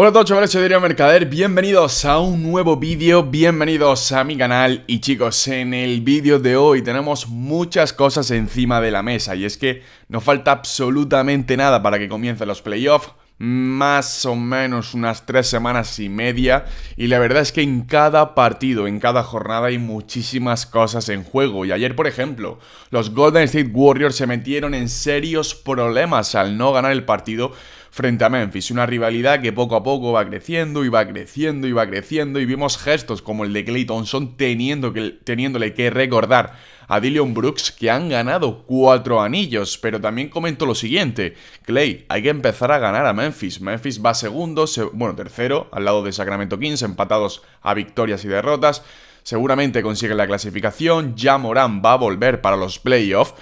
Hola a todos chavales, soy Darío Mercader, bienvenidos a un nuevo vídeo, bienvenidos a mi canal y chicos, en el vídeo de hoy tenemos muchas cosas encima de la mesa y es que no falta absolutamente nada para que comiencen los playoffs, más o menos unas tres semanas y media y la verdad es que en cada partido, en cada jornada hay muchísimas cosas en juego y ayer por ejemplo los Golden State Warriors se metieron en serios problemas al no ganar el partido frente a Memphis. Una rivalidad que poco a poco va creciendo y va creciendo y va creciendo y vimos gestos como el de Clay Thompson teniendo teniéndole que recordar a Dillion Brooks que han ganado cuatro anillos, pero también comentó lo siguiente, Clay, hay que empezar a ganar a Memphis, Memphis va segundo, bueno, tercero, al lado de Sacramento Kings, empatados a victorias y derrotas, seguramente consigue la clasificación, ya Morán va a volver para los playoffs,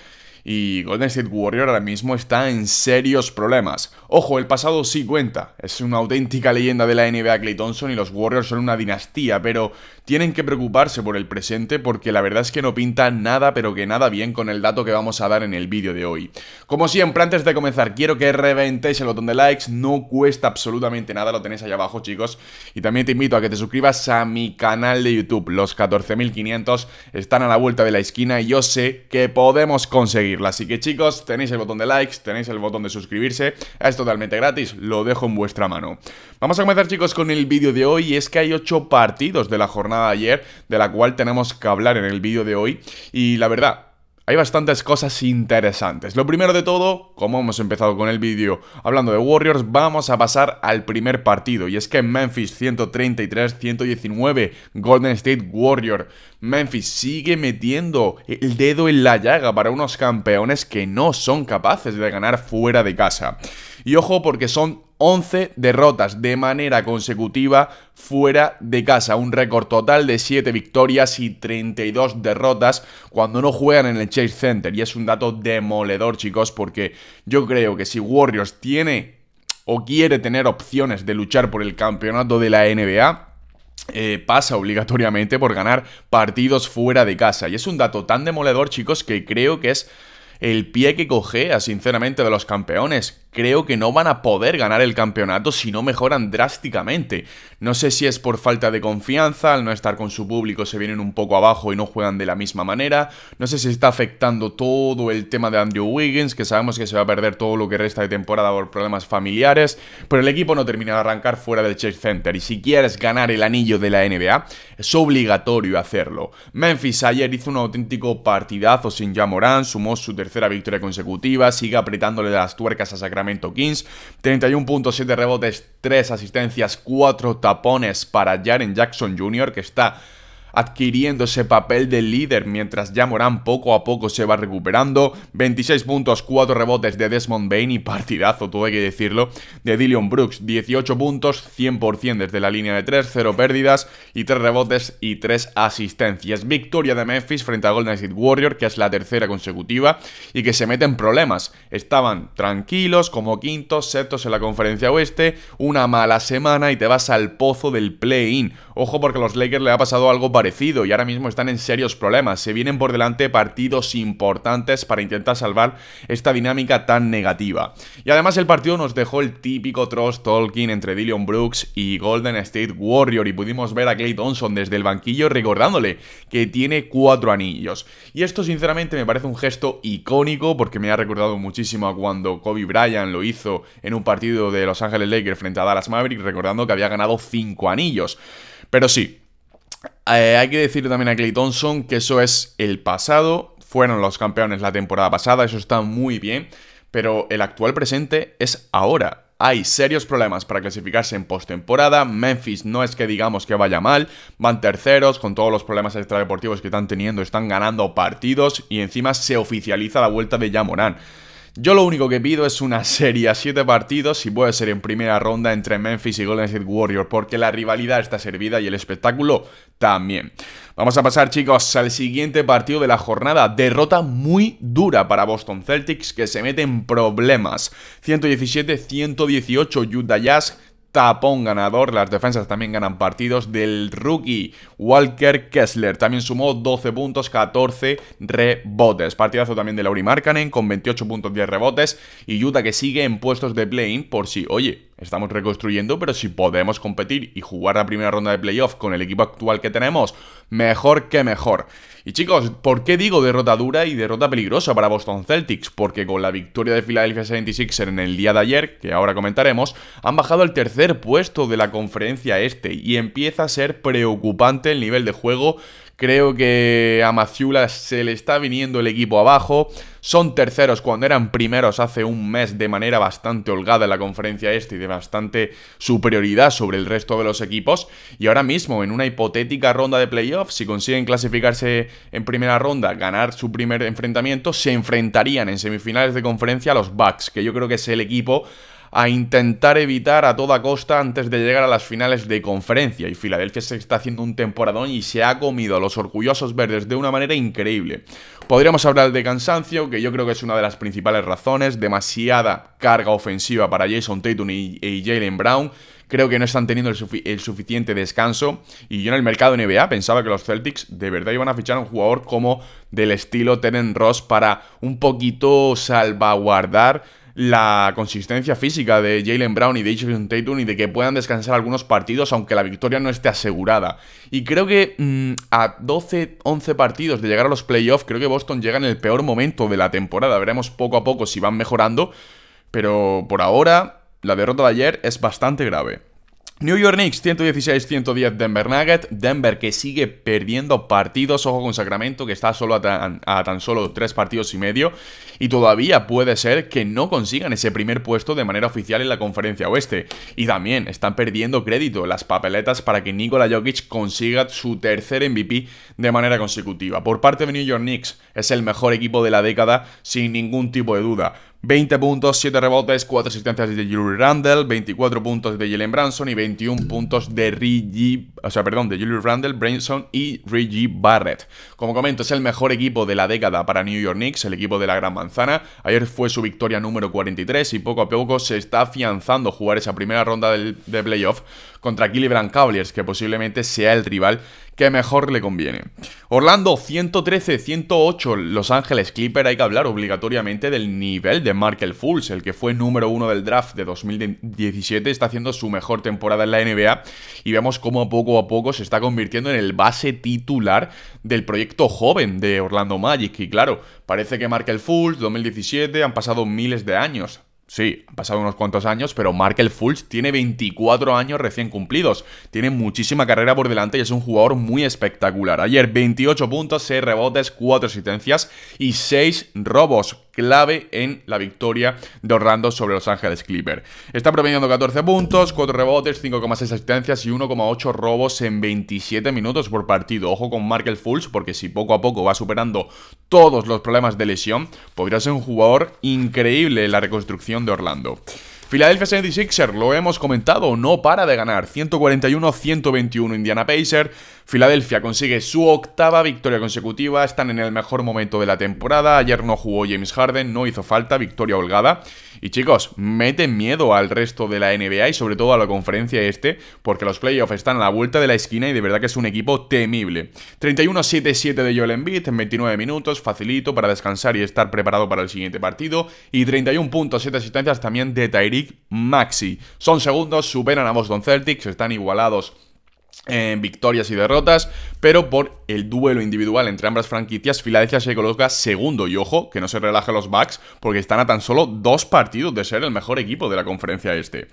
y Golden State Warrior ahora mismo está en serios problemas. Ojo, el pasado sí cuenta, es una auténtica leyenda de la NBA Clay Thompson y los Warriors son una dinastía, pero tienen que preocuparse por el presente porque la verdad es que no pinta nada pero que nada bien con el dato que vamos a dar en el vídeo de hoy. Como siempre, antes de comenzar, quiero que reventéis el botón de likes, no cuesta absolutamente nada, lo tenéis allá abajo chicos, y también te invito a que te suscribas a mi canal de YouTube, los 14.500 están a la vuelta de la esquina y yo sé que podemos conseguir Así que chicos, tenéis el botón de likes, tenéis el botón de suscribirse, es totalmente gratis, lo dejo en vuestra mano. Vamos a comenzar chicos con el vídeo de hoy, y es que hay 8 partidos de la jornada de ayer, de la cual tenemos que hablar en el vídeo de hoy, y la verdad, hay bastantes cosas interesantes. Lo primero de todo, como hemos empezado con el vídeo hablando de Warriors, vamos a pasar al primer partido. Y es que Memphis 133-119, Golden State Warrior. Memphis sigue metiendo el dedo en la llaga para unos campeones que no son capaces de ganar fuera de casa. Y ojo porque son 11 derrotas de manera consecutiva fuera de casa, un récord total de 7 victorias y 32 derrotas cuando no juegan en el Chase Center. Y es un dato demoledor, chicos, porque yo creo que si Warriors tiene o quiere tener opciones de luchar por el campeonato de la NBA, eh, pasa obligatoriamente por ganar partidos fuera de casa. Y es un dato tan demoledor, chicos, que creo que es el pie que cogea, sinceramente, de los campeones creo que no van a poder ganar el campeonato si no mejoran drásticamente. No sé si es por falta de confianza, al no estar con su público se vienen un poco abajo y no juegan de la misma manera. No sé si está afectando todo el tema de Andrew Wiggins, que sabemos que se va a perder todo lo que resta de temporada por problemas familiares, pero el equipo no termina de arrancar fuera del Chase Center y si quieres ganar el anillo de la NBA, es obligatorio hacerlo. Memphis ayer hizo un auténtico partidazo sin Jamoran, sumó su tercera victoria consecutiva, sigue apretándole las tuercas a Sacramento Kings. 31.7 rebotes, 3 asistencias, 4 tapones para Jaren Jackson Jr., que está adquiriendo ese papel de líder mientras ya Morán poco a poco se va recuperando. 26 puntos, 4 rebotes de Desmond Bain y partidazo, tuve hay que decirlo, de Dillion Brooks. 18 puntos, 100% desde la línea de 3, 0 pérdidas y 3 rebotes y 3 asistencias. Victoria de Memphis frente a Golden State Warrior, que es la tercera consecutiva y que se mete en problemas. Estaban tranquilos como quintos, sextos en la conferencia oeste, una mala semana y te vas al pozo del play-in. Ojo porque a los Lakers le ha pasado algo parecido y ahora mismo están en serios problemas. Se vienen por delante partidos importantes para intentar salvar esta dinámica tan negativa. Y además el partido nos dejó el típico Trost Tolkien entre Dillion Brooks y Golden State Warrior y pudimos ver a Clay Thompson desde el banquillo recordándole que tiene cuatro anillos. Y esto sinceramente me parece un gesto icónico porque me ha recordado muchísimo a cuando Kobe Bryant lo hizo en un partido de Los Ángeles Lakers frente a Dallas Mavericks recordando que había ganado cinco anillos. Pero sí, eh, hay que decirle también a Clay Thompson que eso es el pasado. Fueron los campeones la temporada pasada, eso está muy bien. Pero el actual presente es ahora. Hay serios problemas para clasificarse en postemporada. Memphis no es que digamos que vaya mal. Van terceros con todos los problemas extradeportivos que están teniendo. Están ganando partidos y encima se oficializa la vuelta de Yamorán. Yo lo único que pido es una serie a 7 partidos, si puede ser en primera ronda entre Memphis y Golden State Warriors, porque la rivalidad está servida y el espectáculo también. Vamos a pasar, chicos, al siguiente partido de la jornada. Derrota muy dura para Boston Celtics, que se mete en problemas. 117-118 Utah Jazz tapón ganador. Las defensas también ganan partidos del rookie Walker Kessler. También sumó 12 puntos, 14 rebotes. Partidazo también de Lauri Markkanen con 28 puntos, 10 rebotes. Y Utah que sigue en puestos de play-in por si, oye, estamos reconstruyendo, pero si podemos competir y jugar la primera ronda de playoff con el equipo actual que tenemos, mejor que mejor. Y chicos, ¿por qué digo derrota dura y derrota peligrosa para Boston Celtics? Porque con la victoria de Philadelphia 76ers en el día de ayer, que ahora comentaremos, han bajado al tercer puesto de la conferencia este y empieza a ser preocupante el nivel de juego Creo que a Maciula se le está viniendo el equipo abajo. Son terceros cuando eran primeros hace un mes de manera bastante holgada en la conferencia este y de bastante superioridad sobre el resto de los equipos. Y ahora mismo, en una hipotética ronda de playoffs, si consiguen clasificarse en primera ronda, ganar su primer enfrentamiento, se enfrentarían en semifinales de conferencia a los Bucks, que yo creo que es el equipo a intentar evitar a toda costa antes de llegar a las finales de conferencia. Y Filadelfia se está haciendo un temporadón y se ha comido a los orgullosos verdes de una manera increíble. Podríamos hablar de cansancio, que yo creo que es una de las principales razones, demasiada carga ofensiva para Jason Tatum y, Jalen Brown creo que no están teniendo el, suficiente descanso. Y yo en el mercado NBA pensaba que los Celtics de verdad iban a fichar a un jugador como del estilo Teren Ross para un poquito salvaguardar la consistencia física de Jalen Brown y de Jason Tatum y de que puedan descansar algunos partidos aunque la victoria no esté asegurada. Y creo que mm, a 12, 11 partidos de llegar a los playoffs, creo que Boston llega en el peor momento de la temporada. Veremos poco a poco si van mejorando, pero por ahora la derrota de ayer es bastante grave. New York Knicks 116-110 Denver Nuggets. Denver que sigue perdiendo partidos. Ojo con Sacramento que está solo a tan, solo tres partidos y medio. Y todavía puede ser que no consigan ese primer puesto de manera oficial en la conferencia oeste. Y también están perdiendo crédito las papeletas para que Nikola Jokic consiga su tercer MVP de manera consecutiva. Por parte de New York Knicks es el mejor equipo de la década sin ningún tipo de duda. 20 puntos, 7 rebotes, 4 asistencias de Julius Randle, 24 puntos de Jalen Branson y 21 puntos de Reggie, o sea, perdón, de Julius Randle, Branson y Reggie Barrett. Como comento, es el mejor equipo de la década para New York Knicks, el equipo de la Gran Manzana. Ayer fue su victoria número 43 y poco a poco se está afianzando jugar esa primera ronda de playoff contra Cleveland Cavaliers, que posiblemente sea el rival que mejor le conviene. Orlando 113-108, Los Ángeles Clipper, hay que hablar obligatoriamente del nivel de Markel fools el que fue número uno del draft de 2017, está haciendo su mejor temporada en la NBA y vemos cómo poco a poco se está convirtiendo en el base titular del proyecto joven de Orlando Magic. Y claro, parece que Markel Fultz, 2017, han pasado miles de años. Sí, han pasado unos cuantos años, pero Markel Fulch tiene 24 años recién cumplidos. Tiene muchísima carrera por delante y es un jugador muy espectacular. Ayer 28 puntos, 6 rebotes, 4 asistencias y 6 robos clave en la victoria de Orlando sobre Los Ángeles Clipper. Está promediando 14 puntos, 4 rebotes, 5,6 asistencias y 1,8 robos en 27 minutos por partido. Ojo con Markel Fultz, porque si poco a poco va superando todos los problemas de lesión, podría ser un jugador increíble en la reconstrucción de Orlando. Philadelphia 76 ers lo hemos comentado, no para de ganar. 141-121 Indiana Pacers, Filadelfia consigue su octava victoria consecutiva, están en el mejor momento de la temporada, ayer no jugó James Harden, no hizo falta, victoria holgada. Y chicos, meten miedo al resto de la NBA y sobre todo a la conferencia este, porque los playoffs están a la vuelta de la esquina y de verdad que es un equipo temible. 31-7-7 de Joel Embiid en 29 minutos, facilito para descansar y estar preparado para el siguiente partido. Y 31 puntos, asistencias también de Tyreek Maxi. Son segundos, superan a Boston Celtics, están igualados en victorias y derrotas, pero por el duelo individual entre ambas franquicias, Filadelfia se coloca segundo y ojo, que no se relaja los Bucks, porque están a tan solo dos partidos de ser el mejor equipo de la conferencia este.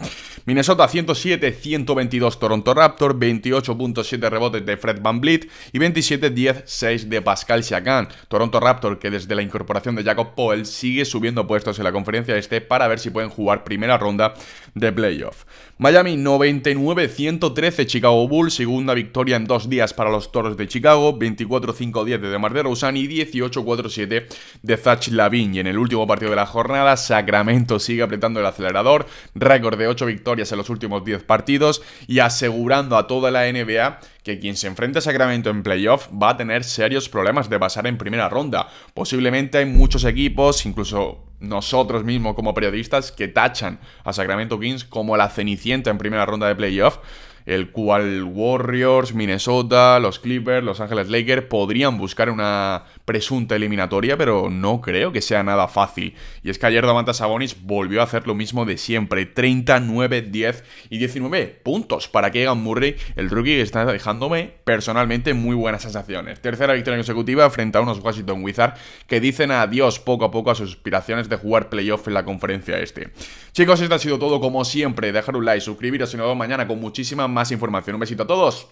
Minnesota 107-122 Toronto Raptor, 28.7 rebotes de Fred Van Vliet y 27-10-6 de Pascal Siakam. Toronto Raptor que desde la incorporación de Jacob Powell sigue subiendo puestos en la conferencia este para ver si pueden jugar primera ronda de playoffs. Miami 99-113 Chicago Bulls segunda victoria en dos días para los Toros de Chicago, 24-5-10 de Demar DeRozan y 18-4-7 de Zach Lavigne. Y en el último partido de la jornada, Sacramento sigue apretando el acelerador, récord de 8 victorias en los últimos 10 partidos y asegurando a toda la NBA que quien se enfrente a Sacramento en playoff va a tener serios problemas de pasar en primera ronda. Posiblemente hay muchos equipos, incluso nosotros mismos como periodistas, que tachan a Sacramento Kings como la cenicienta en primera ronda de playoff el cual Warriors, Minnesota, los Clippers, Los Ángeles Lakers podrían buscar una presunta eliminatoria, pero no creo que sea nada fácil. Y es que ayer davanta Sabonis volvió a hacer lo mismo de siempre, 39, 10 y 19 puntos para que Egan Murray, el rookie que está dejándome personalmente muy buenas sensaciones. Tercera victoria consecutiva frente a unos Washington Wizard que dicen adiós poco a poco a sus aspiraciones de jugar playoff en la conferencia este. Chicos, esto ha sido todo como siempre, dejar un like, suscribiros nos vemos mañana con muchísimas más información. Un besito a todos.